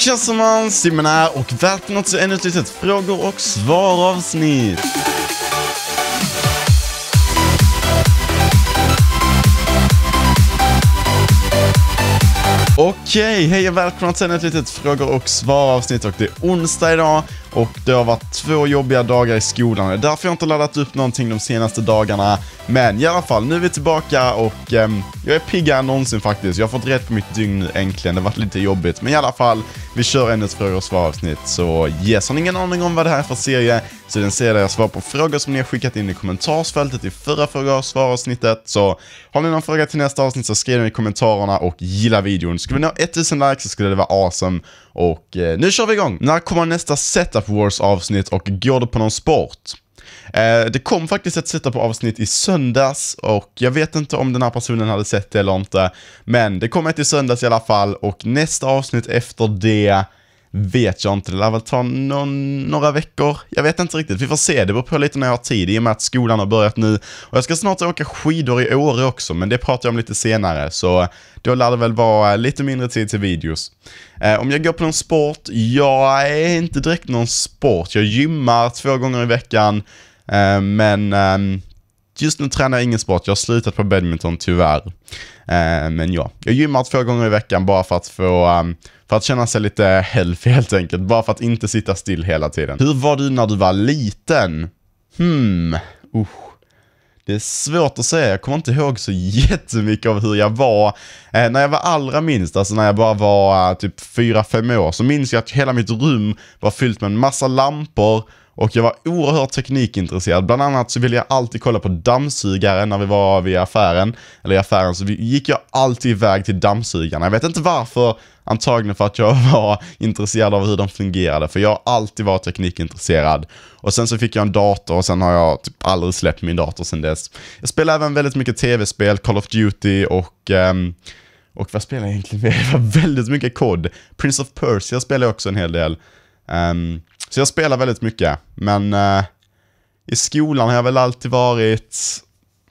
Tjasaman, Simon här och välkomna till ännu ett litet frågor och svar-avsnitt! Okej, hej och välkomna till ännu ett litet frågor och svar-avsnitt och det är onsdag idag och det har varit två jobbiga dagar i skolan. Det är därför jag inte laddat upp någonting de senaste dagarna. Men i alla fall, nu är vi tillbaka och ehm, jag är piggare än någonsin faktiskt. Jag har fått rätt på mitt dygn nu äntligen. Det har varit lite jobbigt, men i alla fall. Vi kör ämnet frågor och svar avsnitt. Så yes, har ni ingen aning om vad det här är för serie så är det en serie där jag svarar på frågor som ni har skickat in i kommentarsfältet i förra fråga och svar avsnittet. Så har ni någon fråga till nästa avsnitt så skriv den i kommentarerna och gilla videon. Skulle vi nå 1000 likes så skulle det vara awesome. Och eh, nu kör vi igång! När kommer nästa Setup Wars avsnitt och går det på någon sport? Eh, det kom faktiskt ett på avsnitt i söndags och jag vet inte om den här personen hade sett det eller inte. Men det kom ett i söndags i alla fall och nästa avsnitt efter det vet jag inte. Det lär väl ta någon, några veckor. Jag vet inte riktigt. Vi får se. Det beror på lite när jag har tid i och med att skolan har börjat nu. Och jag ska snart åka skidor i Åre också, men det pratar jag om lite senare. Så då lär det väl vara lite mindre tid till videos. Eh, om jag går på någon sport? Jag är inte direkt någon sport. Jag gymmar två gånger i veckan, eh, men eh, Just nu tränar jag ingen sport, jag har slutat på badminton tyvärr. Eh, men ja, jag gymmar två gånger i veckan bara för att få, ehm, för att känna sig lite healthy helt enkelt. Bara för att inte sitta still hela tiden. Hur var du när du var liten? Hmm, usch. Det är svårt att säga, jag kommer inte ihåg så jättemycket av hur jag var. Eh, när jag var allra minst, alltså när jag bara var eh, typ 4-5 år, så minns jag att hela mitt rum var fyllt med en massa lampor och jag var oerhört teknikintresserad. Bland annat så ville jag alltid kolla på dammsugare när vi var vid affären. Eller i affären så gick jag alltid iväg till dammsugarna. Jag vet inte varför, antagligen för att jag var intresserad av hur de fungerade. För jag har alltid varit teknikintresserad. Och sen så fick jag en dator och sen har jag typ aldrig släppt min dator sen dess. Jag spelar även väldigt mycket tv-spel, Call of Duty och um, och vad spelar jag egentligen? Det var väldigt mycket kod. Prince of Persia spelar jag också en hel del. Um, så jag spelar väldigt mycket, men eh, i skolan har jag väl alltid varit,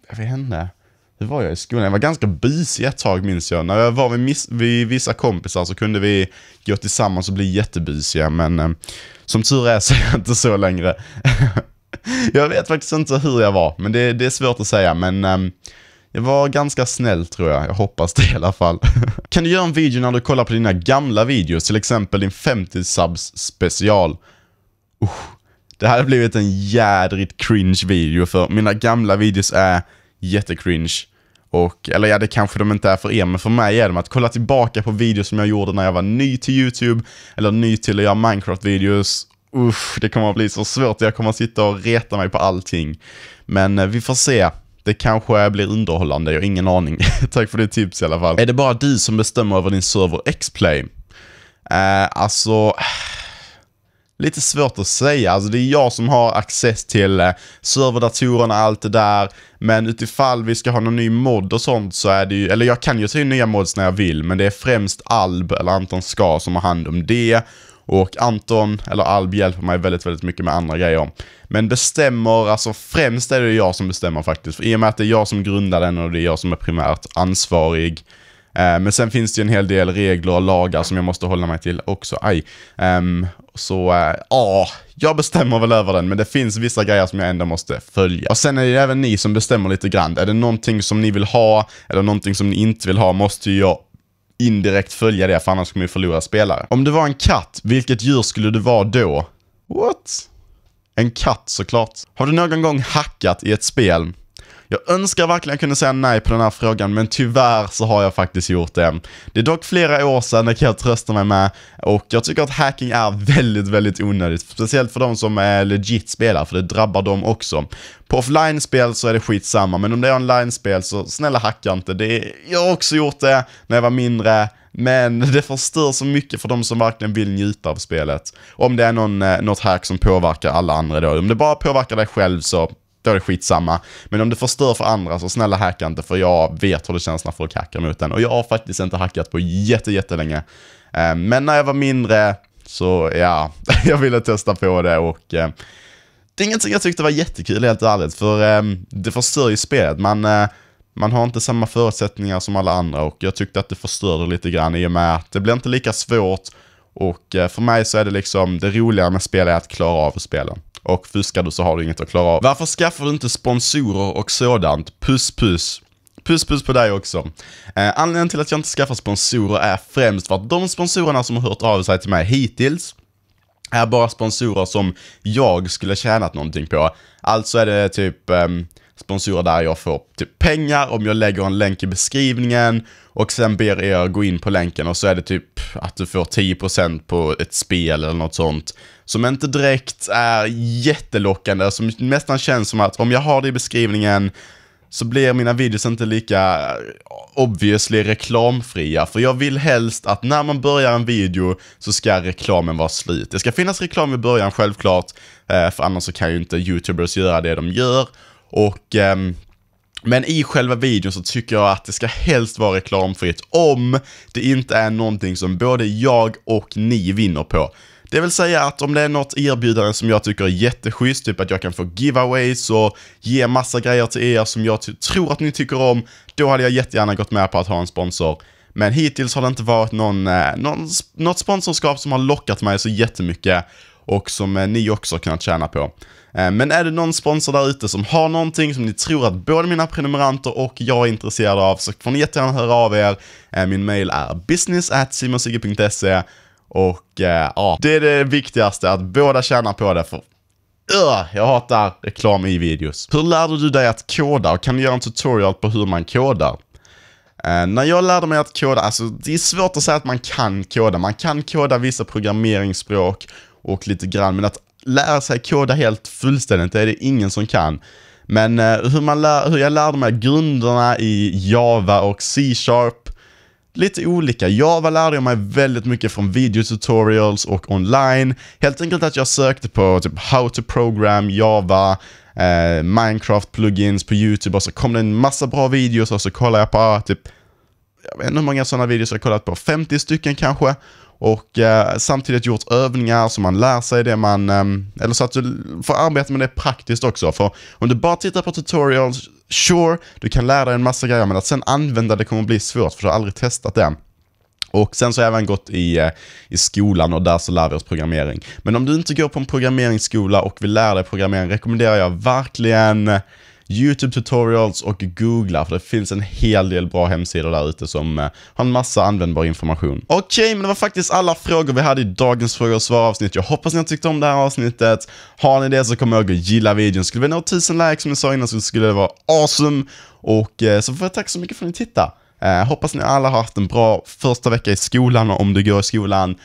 jag vet inte, hur var jag i skolan? Jag var ganska busig ett tag minns jag. När jag var vid, miss, vid vissa kompisar så kunde vi gå tillsammans och bli jättebusiga, men eh, som tur är så är jag inte så längre. jag vet faktiskt inte hur jag var, men det, det är svårt att säga, men eh, jag var ganska snäll tror jag, jag hoppas det i alla fall. kan du göra en video när du kollar på dina gamla videos, till exempel din 50 subs special? Usch. Det hade blivit en jädrigt cringe video för mina gamla videos är jättecringe. Och, eller ja, det kanske de inte är för er, men för mig är de att kolla tillbaka på videos som jag gjorde när jag var ny till YouTube, eller ny till att göra Minecraft-videos. Usch, det kommer att bli så svårt. Jag kommer att sitta och reta mig på allting. Men eh, vi får se. Det kanske blir underhållande, jag har ingen aning. Tack för det tips i alla fall. Är det bara du som bestämmer över din server X-Play? Eh, alltså lite svårt att säga. Alltså det är jag som har access till eh, serverdatorerna och allt det där. Men utifall vi ska ha någon ny mod och sånt så är det ju, eller jag kan ju ta in nya mods när jag vill, men det är främst Alb eller Anton Ska som har hand om det. Och Anton, eller Alb, hjälper mig väldigt, väldigt mycket med andra grejer. Men bestämmer, alltså främst är det jag som bestämmer faktiskt. För I och med att det är jag som grundar den och det är jag som är primärt ansvarig Eh, men sen finns det ju en hel del regler och lagar som jag måste hålla mig till också. Aj. Um, så eh, ja, uh, jag bestämmer väl över den, men det finns vissa grejer som jag ändå måste följa. Och sen är det även ni som bestämmer lite grann. Är det någonting som ni vill ha eller någonting som ni inte vill ha måste ju jag indirekt följa det, för annars kommer jag förlora spelare. Om du var en katt, vilket djur skulle du vara då? What? En katt såklart. Har du någon gång hackat i ett spel? Jag önskar verkligen jag kunde säga nej på den här frågan, men tyvärr så har jag faktiskt gjort det. Det är dock flera år sedan, det kan jag trösta mig med, och jag tycker att hacking är väldigt, väldigt onödigt. Speciellt för de som är legit spelare, för det drabbar dem också. På offline-spel så är det skitsamma, men om det är online-spel så snälla hacka inte. Det är, jag har också gjort det när jag var mindre, men det förstör så mycket för de som verkligen vill njuta av spelet. Om det är någon, eh, något hack som påverkar alla andra då. Om det bara påverkar dig själv så då är det skitsamma. Men om du förstör för andra så snälla hacka inte för jag vet hur det känns när folk hackar mot den. Och jag har faktiskt inte hackat på jätte, jättelänge. Eh, men när jag var mindre så ja, jag ville testa på det och eh, det är ingenting jag tyckte var jättekul helt ärligt för eh, det förstör ju spelet. Man, man har inte samma förutsättningar som alla andra och jag tyckte att det förstörde lite grann i och med att det blir inte lika svårt och för mig så är det liksom det roliga med spel är att klara av spelen och fuskar du så har du inget att klara av. Varför skaffar du inte sponsorer och sådant? Puss puss. Puss puss på dig också. Eh, anledningen till att jag inte skaffar sponsorer är främst för att de sponsorerna som har hört av sig till mig hittills är bara sponsorer som jag skulle tjänat någonting på. Alltså är det typ, um, sponsorer där jag får typ pengar om jag lägger en länk i beskrivningen och sen ber er gå in på länken och så är det typ att du får 10% på ett spel eller något sånt som inte direkt är jättelockande, som nästan känns som att om jag har det i beskrivningen så blir mina videos inte lika obviously reklamfria. För jag vill helst att när man börjar en video så ska reklamen vara slut. Det ska finnas reklam i början självklart, eh, för annars så kan ju inte YouTubers göra det de gör. Och ehm, men i själva videon så tycker jag att det ska helst vara reklamfritt om det inte är någonting som både jag och ni vinner på. Det vill säga att om det är något erbjudande som jag tycker är jätteschysst, typ att jag kan få giveaways och ge massa grejer till er som jag tror att ni tycker om, då hade jag jättegärna gått med på att ha en sponsor. Men hittills har det inte varit någon, eh, någon, något sponsorskap som har lockat mig så jättemycket och som eh, ni också har kunnat tjäna på. Eh, men är det någon sponsor där ute som har någonting som ni tror att både mina prenumeranter och jag är intresserade av så får ni jättegärna höra av er. Eh, min mail är business.simonsigge.se och ja, det är det viktigaste att båda tjänar på det för jag hatar reklam i videos. Hur lärde du dig att koda och kan du göra en tutorial på hur man kodar? när jag lärde mig att koda, alltså det är svårt att säga att man kan koda. Man kan koda vissa programmeringsspråk och lite grann. Men att lära sig koda helt fullständigt, det är det ingen som kan. Men eh, hur, man lär, hur jag lärde mig grunderna i Java och C-sharp, lite olika. Java lärde jag mig väldigt mycket från videotutorials och online. Helt enkelt att jag sökte på typ how to program Java, eh, Minecraft-plugins på YouTube och så kom det en massa bra videos och så kollade jag på typ, jag vet inte hur många sådana videos jag kollat på, 50 stycken kanske och eh, samtidigt gjort övningar så man lär sig det man, eh, eller så att du får arbeta med det praktiskt också. För om du bara tittar på tutorials, sure, du kan lära dig en massa grejer, men att sen använda det kommer bli svårt för du har aldrig testat det. Och sen så har jag även gått i, eh, i skolan och där så lär vi oss programmering. Men om du inte går på en programmeringsskola och vill lära dig programmering rekommenderar jag verkligen YouTube tutorials och googla, för det finns en hel del bra hemsidor där ute som eh, har en massa användbar information. Okej, okay, men det var faktiskt alla frågor vi hade i dagens fråga och svar avsnitt. Jag hoppas ni har tyckt om det här avsnittet. Har ni det så kom ihåg att gilla videon. Skulle vi nå 1000 likes som jag sa innan så skulle det vara awesome. Och eh, så får jag tacka så mycket för att ni tittade. Eh, hoppas ni alla har haft en bra första vecka i skolan om du går i skolan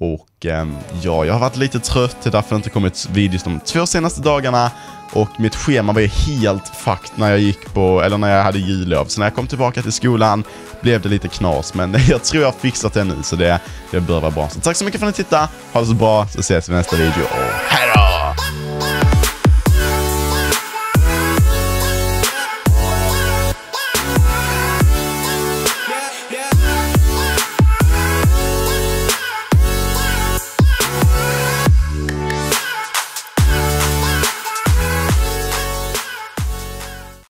och ehm, ja, jag har varit lite trött, det är därför det inte kommit videos de två senaste dagarna. Och mitt schema var ju helt fucked när jag gick på, eller när jag hade jullov. Så när jag kom tillbaka till skolan blev det lite knas, men jag tror jag har fixat det nu, så det, det bör vara bra. Så tack så mycket för att ni tittade, ha det så bra, så ses vi i nästa video och hej!